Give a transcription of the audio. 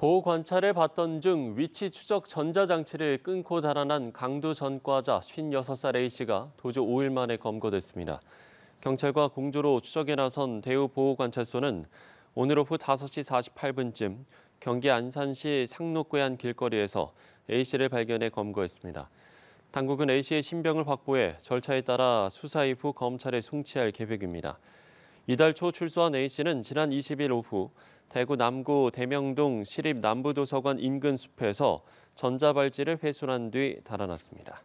보호 관찰을 받던 중 위치 추적 전자장치를 끊고 달아난 강도 전과자 56살 A씨가 도주 5일 만에 검거됐습니다. 경찰과 공조로 추적에 나선 대우보호관찰소는 오늘 오후 5시 48분쯤 경기 안산시 상록구의 한 길거리에서 A씨를 발견해 검거했습니다. 당국은 A씨의 신병을 확보해 절차에 따라 수사 이후 검찰에 송치할 계획입니다. 이달 초 출소한 A씨는 지난 20일 오후 대구 남구 대명동 시립남부도서관 인근 숲에서 전자발찌를 회수한 뒤 달아났습니다.